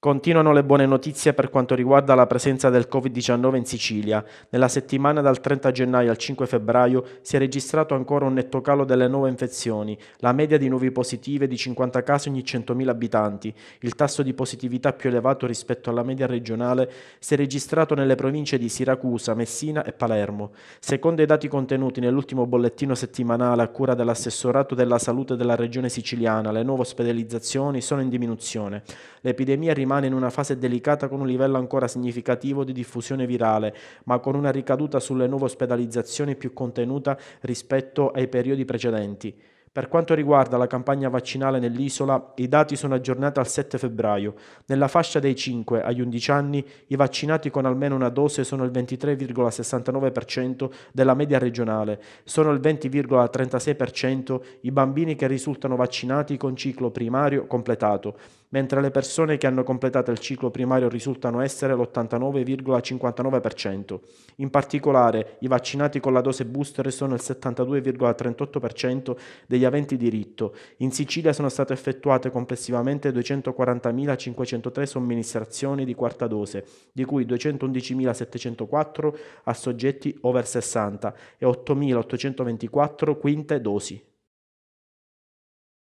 Continuano le buone notizie per quanto riguarda la presenza del Covid-19 in Sicilia. Nella settimana dal 30 gennaio al 5 febbraio si è registrato ancora un netto calo delle nuove infezioni, la media di nuovi positivi è di 50 casi ogni 100.000 abitanti. Il tasso di positività più elevato rispetto alla media regionale si è registrato nelle province di Siracusa, Messina e Palermo. Secondo i dati contenuti nell'ultimo bollettino settimanale a cura dell'assessorato della salute della regione siciliana, le nuove ospedalizzazioni sono in diminuzione. L'epidemia rimane rimane in una fase delicata con un livello ancora significativo di diffusione virale, ma con una ricaduta sulle nuove ospedalizzazioni più contenuta rispetto ai periodi precedenti. Per quanto riguarda la campagna vaccinale nell'isola, i dati sono aggiornati al 7 febbraio. Nella fascia dei 5 agli 11 anni, i vaccinati con almeno una dose sono il 23,69% della media regionale, sono il 20,36% i bambini che risultano vaccinati con ciclo primario completato, mentre le persone che hanno completato il ciclo primario risultano essere l'89,59%. In particolare, i vaccinati con la dose booster sono il 72,38% degli aventi diritto. In Sicilia sono state effettuate complessivamente 240.503 somministrazioni di quarta dose, di cui 211.704 a soggetti over 60 e 8.824 quinte dosi.